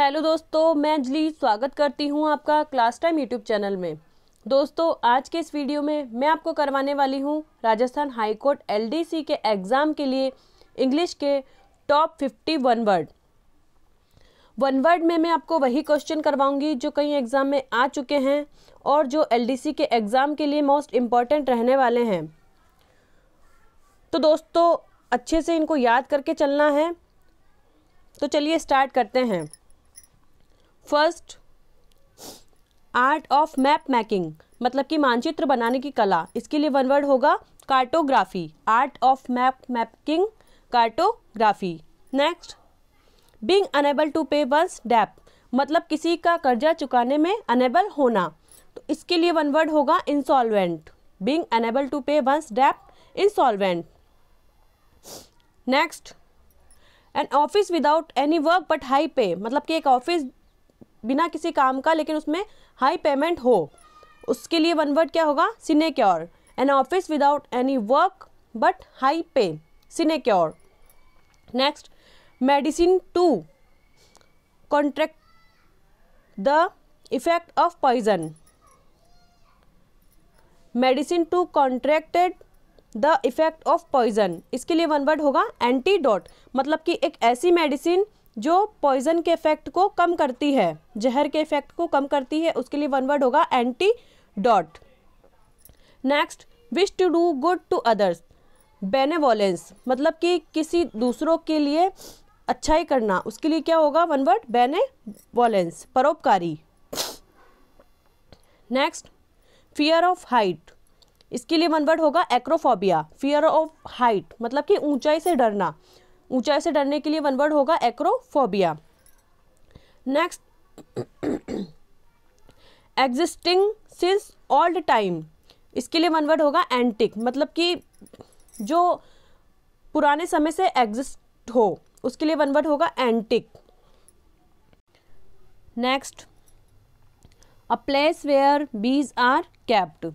Hello दोस्तों मैं अंजलि स्वागत करती हूँ आपका क्लास टाइम यूट्यूब चैनल में दोस्तों आज के इस वीडियो में मैं आपको करवाने वाली हूँ राजस्थान हाई कोर्ट एलडीसी के एग्ज़ाम के लिए इंग्लिश के top fifty one word one word में मैं आपको वही क्वेश्चन करवाऊंगी जो कई एग्ज़ाम में आ चुके हैं और जो एल के एग्ज़ाम के लिए मोस्ट इम्पॉर्टेंट रहने वाले हैं तो दोस्तों अच्छे से इनको याद करके चलना है तो चलिए स्टार्ट करते हैं first art of map making मतलब कि मानचित्र बनाने की कला इसके लिए वन वर्ड होगा cartography art of map mapping cartography next being unable to pay one's debt मतलब किसी का कर्जा चुकाने में अनेबल होना तो इसके लिए वन वर्ड होगा insolvent being unable to pay one's debt insolvent next an office without any work but high pay मतलब कि एक ऑफिस बिना किसी काम का लेकिन उसमें हाई पेमेंट हो उसके लिए वन वर्ड क्या होगा sinecure an office without any work but high pay sinecure next medicine to contract the effect of poison medicine to contracted the effect of poison इसके लिए वन वर्ड होगा antidote मतलब कि एक ऐसी मेडिसिन जो पॉइजन के इफेक्ट को कम करती है जहर के इफेक्ट को कम करती है उसके लिए वन वर्ड होगा antidote next wish to do good to others benevolence मतलब कि किसी दूसरों के लिए अच्छाई करना उसके लिए क्या होगा वन वर्ड बेनेवोलेंस परोपकारी नेक्स्ट फियर ऑफ हाइट इसके लिए वन वर्ड होगा एक्रोफोबिया फियर ऑफ हाइट मतलब कि ऊंचाई से डरना ऊंचाई से डरने के लिए वन वर्ड होगा acrophobia next existing since old time इसके लिए वन वर्ड होगा एंटिक मतलब कि जो पुराने समय से एग्जिस्ट हो उसके लिए वन वर्ड होगा antique next a place where bees are kept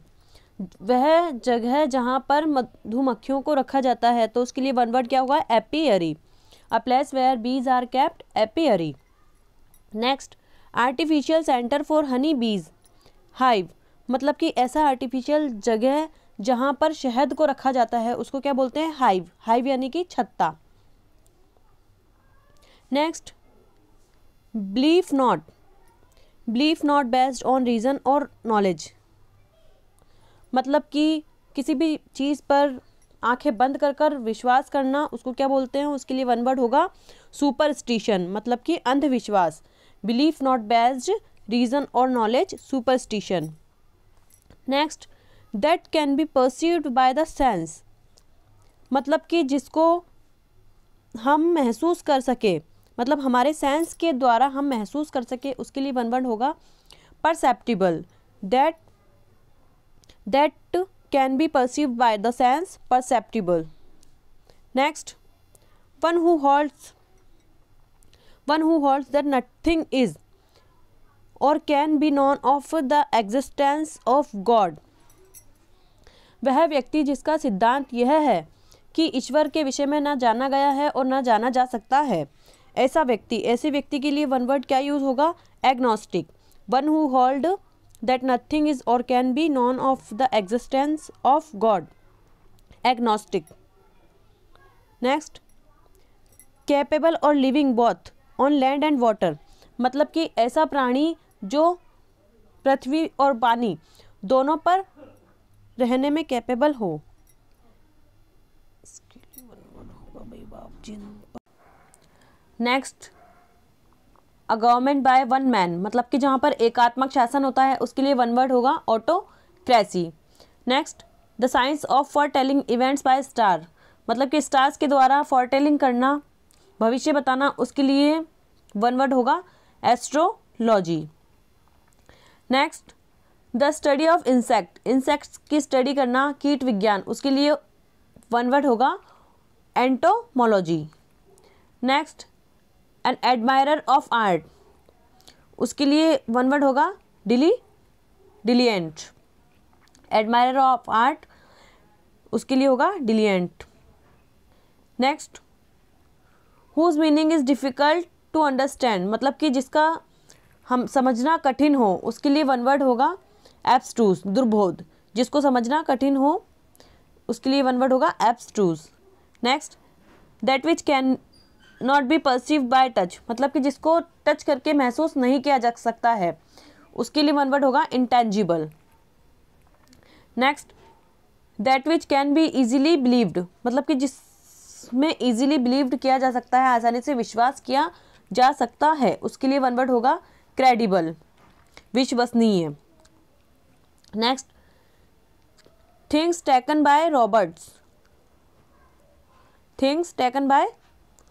वह जगह जहाँ पर मधुमक्खियों को रखा जाता है तो उसके लिए वन वर्ड क्या होगा apiary a place where bees are kept apiary next artificial centre for honey bees hive मतलब कि ऐसा आर्टिफिशियल जगह जहाँ पर शहद को रखा जाता है उसको क्या बोलते हैं हाइव हाइव यानी कि छत्ता next belief not belief not based on reason और नॉलेज मतलब कि किसी भी चीज़ पर आंखें बंद कर कर विश्वास करना उसको क्या बोलते हैं उसके लिए वन वर्ड होगा सुपरस्टिशन मतलब कि अंधविश्वास बिलीफ नॉट बेस्ड रीज़न और knowledge superstition next that can be perceived by the sense मतलब कि जिसको हम महसूस कर सके मतलब हमारे सेंस के द्वारा हम महसूस कर सके उसके लिए वन वर्ड होगा perceptible that that can be perceive by the sense perceptible next one who holds one who holds that nothing is और can be known of the existence of God वह व्यक्ति जिसका सिद्धांत यह है कि ईश्वर के विषय में ना जाना गया है और ना जाना जा सकता है ऐसा व्यक्ति ऐसे व्यक्ति के लिए वन वर्ड क्या यूज़ होगा agnostic one who hold that nothing is or can be known of the existence of God. Agnostic. Next capable और living both on land and water मतलब कि ऐसा प्राणी जो पृथ्वी और पानी दोनों पर रहने में कैपेबल हो next a government by one man मतलब कि जहाँ पर एकात्मक शासन होता है उसके लिए वन वर्ड होगा autocracy next the science of for telling events by star मतलब कि स्टार्स के द्वारा फॉर टेलिंग करना भविष्य बताना उसके लिए वन वर्ड होगा astrology next the study of insect insects की स्टडी करना कीट विज्ञान उसके लिए वन वर्ड होगा entomology next an admirer of art उसके लिए वन वर्ड होगा डिली डिलियंट एडमायरर ऑफ आर्ट उसके लिए होगा dilettante next whose meaning is difficult to understand मतलब कि जिसका हम समझना कठिन हो उसके लिए वन वर्ड होगा टूज दुर्बोध जिसको समझना कठिन हो उसके लिए वन वर्ड होगा टूज next that which can not be perceive by touch मतलब कि जिसको टच करके महसूस नहीं किया जा सकता है उसके लिए वन वर्ड होगा intangible next that which can be easily believed मतलब कि जिसमें इजीली बिलीव्ड किया जा सकता है आसानी से विश्वास किया जा सकता है उसके लिए वन वर्ड होगा क्रेडिबल विश्वसनीय next things taken by robbers things taken by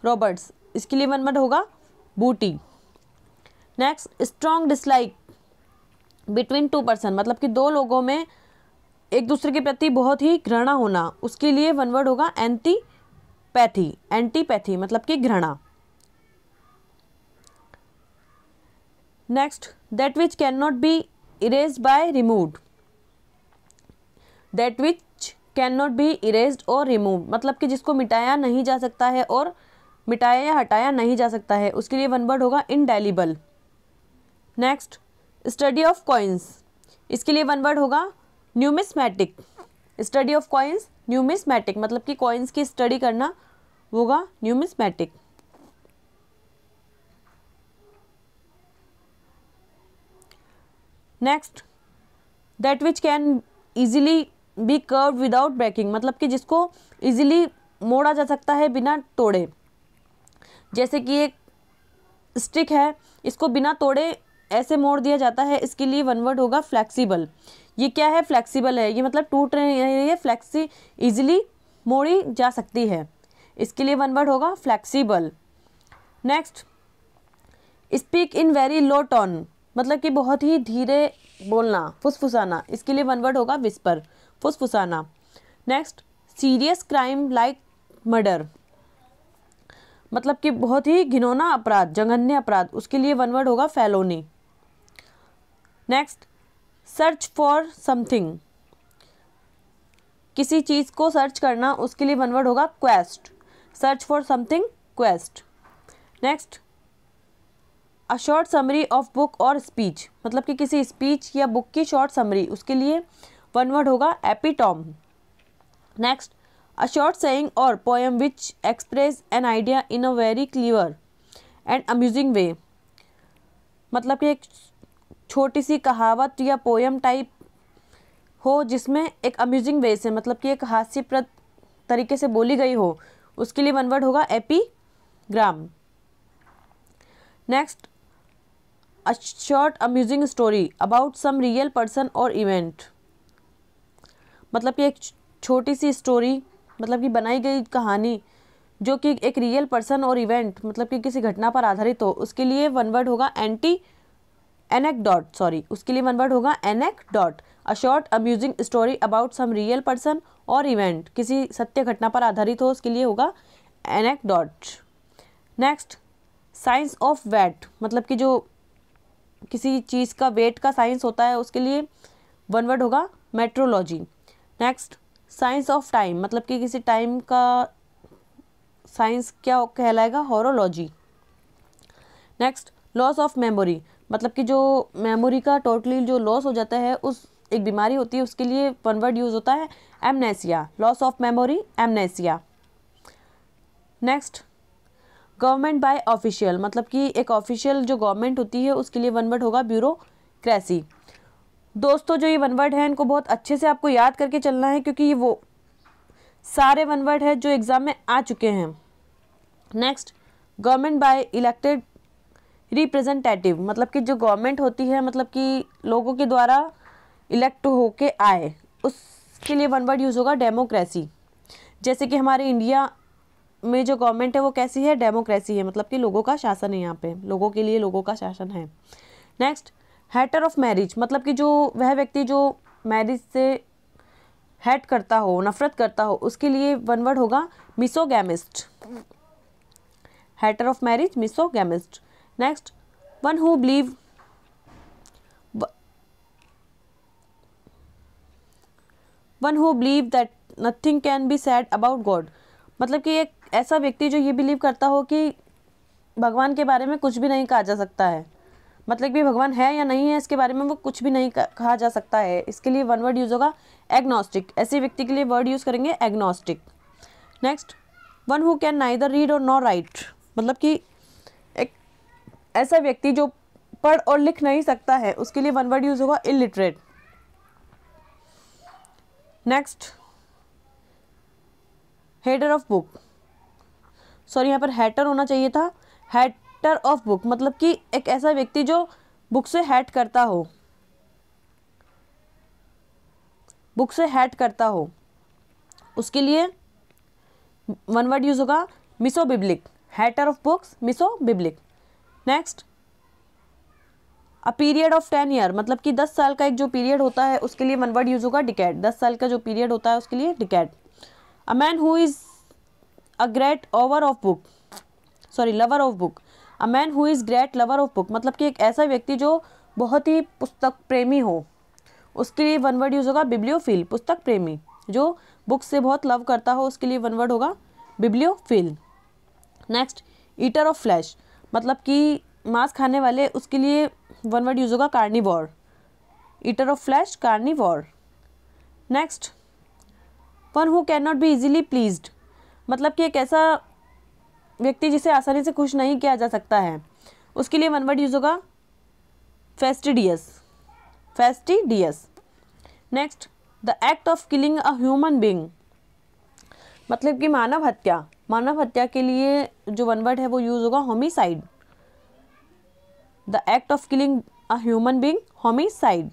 robbers इसके लिए वन वर्ड होगा booty next strong dislike between two person मतलब कि दो लोगों में एक दूसरे के प्रति बहुत ही घृणा होना उसके लिए वन वर्ड होगा एंटी पैथी एंटीपैथी मतलब कि घृणा next that which can not be erase by remove that which can not be erase और रिमूव मतलब कि जिसको मिटाया नहीं जा सकता है और मिटाया या हटाया नहीं जा सकता है उसके लिए वन वर्ड होगा indelible next study of coins इसके लिए वन वर्ड होगा numismatic study of coins numismatic मतलब कि कॉइन्स की स्टडी करना होगा numismatic next that which can easily be curve without breaking मतलब कि जिसको ईजिली मोड़ा जा सकता है बिना तोड़े जैसे कि एक स्टिक है इसको बिना तोड़े ऐसे मोड़ दिया जाता है इसके लिए वन वर्ड होगा फ्लैक्सीबल ये क्या है फ्लैक्सीबल है ये मतलब टूट रही है ये फ्लैक्सी ईजिली मोड़ी जा सकती है इसके लिए वन वर्ड होगा flexible next speak in very low tone मतलब कि बहुत ही धीरे बोलना फुसफुसाना इसके लिए वन वर्ड होगा विस्पर फुसफुसाना next serious crime like murder मतलब कि बहुत ही घिनौना अपराध जघन्य अपराध उसके लिए वन वर्ड होगा felony next search for something किसी चीज़ को सर्च करना उसके लिए वन वर्ड होगा quest search for something quest next a short summary of book और स्पीच मतलब कि किसी स्पीच या बुक की शॉर्ट समरी उसके लिए वन वर्ड होगा epitome next a short saying और poem which express an idea in a very clear and amusing way मतलब कि एक छोटी सी कहावत या पोएम टाइप हो जिसमें एक अम्यूजिंग वे से मतलब कि एक हास्यप्रद तरीके से बोली गई हो उसके लिए वन वर्ड होगा epigram next a short amusing story about some real person और इवेंट मतलब कि एक छोटी सी स्टोरी मतलब कि बनाई गई कहानी जो कि एक रियल पर्सन और इवेंट मतलब कि किसी घटना पर आधारित हो उसके लिए वन वर्ड होगा एंटी एनेक डॉट सॉरी उसके लिए वन वर्ड होगा anecdote a short amusing story about some real person और इवेंट किसी सत्य घटना पर आधारित हो उसके लिए होगा anecdote next science of weight मतलब कि जो किसी चीज़ का वेट का साइंस होता है उसके लिए वन वर्ड होगा metrology next science of time मतलब कि किसी टाइम का साइंस क्या कहलाएगा horology next loss of memory मतलब कि जो मेमोरी का टोटली जो लॉस हो जाता है उस एक बीमारी होती है उसके लिए वन वर्ड यूज़ होता है amnesia loss of memory amnesia next government by official मतलब कि एक ऑफिशियल जो गवर्नमेंट होती है उसके लिए वन वर्ड होगा ब्यूरोक्रेसी दोस्तों जो ये वन वर्ड है इनको बहुत अच्छे से आपको याद करके चलना है क्योंकि ये वो सारे वन वर्ड है जो एग्ज़ाम में आ चुके हैं next government by elected representative मतलब कि जो गवर्नमेंट होती है मतलब कि लोगों के द्वारा इलेक्ट होके आए उसके लिए वन वर्ड यूज़ होगा डेमोक्रेसी जैसे कि हमारे इंडिया में जो गवर्नमेंट है वो कैसी है डेमोक्रेसी है मतलब कि लोगों का शासन है यहाँ पे लोगों के लिए लोगों का शासन है नेक्स्ट हैटर ऑफ मैरिज मतलब कि जो वह व्यक्ति जो मैरिज से हैट करता हो नफरत करता हो उसके लिए वन वर्ड होगा misogamist hater of marriage misogamist next one who believe one who believe that nothing can be said about God मतलब कि एक ऐसा व्यक्ति जो ये बिलीव करता हो कि भगवान के बारे में कुछ भी नहीं कहा जा सकता है मतलब कि भगवान है या नहीं है इसके बारे में वो कुछ भी नहीं कहा जा सकता है इसके लिए वन वर्ड यूज़ होगा एग्नोस्टिक ऐसे व्यक्ति के लिए वर्ड यूज़ करेंगे agnostic next one who can neither read और नॉ राइट मतलब कि एक ऐसा व्यक्ति जो पढ़ और लिख नहीं सकता है उसके लिए वन वर्ड यूज़ होगा illiterate next header of book sorry यहाँ पर हैटर होना चाहिए था हैट हेटर ऑफ बुक मतलब कि एक ऐसा व्यक्ति जो बुक से हैट करता हो बुक से हैट करता हो उसके लिए वन वर्ड यूज होगा misobiblic hater of books misobiblic next a period of ten year मतलब कि दस साल का एक जो पीरियड होता है उसके लिए वन वर्ड यूज होगा डिकेट दस साल का जो पीरियड होता है उसके लिए decade a man who is a great over of book sorry lover of book a man who is great lover of book मतलब कि एक ऐसा व्यक्ति जो बहुत ही पुस्तक प्रेमी हो उसके लिए वन वर्ड यूज़ होगा बिब्लियोफिल पुस्तक प्रेमी जो बुक से बहुत लव करता हो उसके लिए वन वर्ड होगा bibliophile next eater of flesh मतलब कि मांस खाने वाले उसके लिए वन वर्ड यूज़ होगा carnivore eater of flesh carnivore next one who can not be easily pleased मतलब कि एक ऐसा व्यक्ति जिसे आसानी से खुश नहीं किया जा सकता है उसके लिए वन वर्ड यूज होगा fastidious fastidious next the act of killing a human being मतलब कि मानव हत्या मानव हत्या के लिए जो वन वर्ड है वो यूज़ होगा homicide the act of killing a human being homicide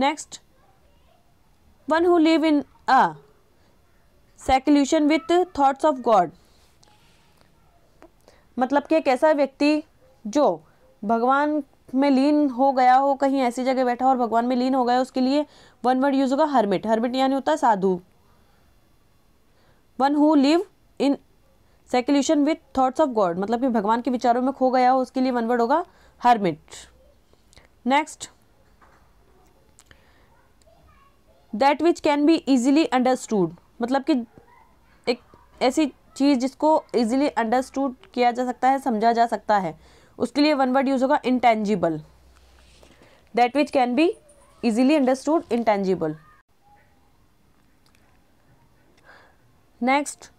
next one who live in a seclusion with thoughts of God मतलब कि एक ऐसा व्यक्ति जो भगवान में लीन हो गया हो कहीं ऐसी जगह बैठा हो और भगवान में लीन हो गया उसके लिए वन वर्ड यूज होगा हर्मिट हर्मिट यानी होता है साधु one who live in seclusion with thoughts of God मतलब कि भगवान के विचारों में खो गया हो उसके लिए वन वर्ड होगा hermit next that which can be easily understood मतलब कि एक ऐसी चीज़ जिसको ईजिली अंडरस्टूड किया जा सकता है समझा जा सकता है उसके लिए वन वर्ड यूज़ होगा intangible that which can be easily understood intangible next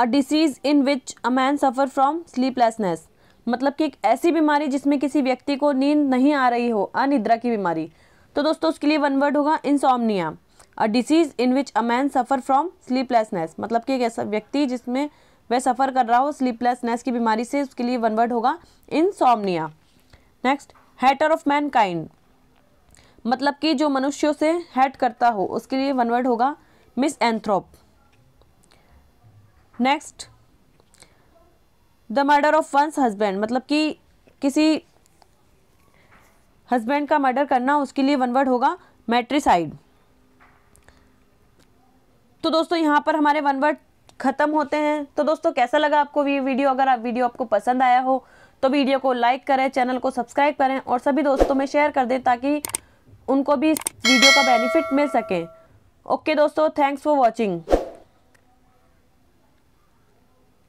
a disease in which a man suffer from sleeplessness मतलब कि एक ऐसी बीमारी जिसमें किसी व्यक्ति को नींद नहीं आ रही हो अनिद्रा की बीमारी तो दोस्तों उसके लिए वन वर्ड होगा insomnia a disease in which a man suffer from sleeplessness मतलब कि एक ऐसा व्यक्ति जिसमें वह सफ़र कर रहा हो स्लीपलेसनेस की बीमारी से उसके लिए वन वर्ड होगा somnia next hater of mankind मतलब कि जो मनुष्यों से हैट करता हो उसके लिए वन वर्ड होगा misanthrope next the murder of one's husband मतलब कि किसी हस्बैंड का मर्डर करना उसके लिए वन वर्ड होगा मैट्रिसाइड तो दोस्तों यहाँ पर हमारे वन वर्ड ख़त्म होते हैं तो दोस्तों कैसा लगा आपको ये वीडियो अगर आप वीडियो आपको पसंद आया हो तो वीडियो को लाइक करें चैनल को सब्सक्राइब करें और सभी दोस्तों में शेयर कर दें ताकि उनको भी इस वीडियो का बेनिफिट मिल सके ओके दोस्तों थैंक्स फॉर वॉचिंग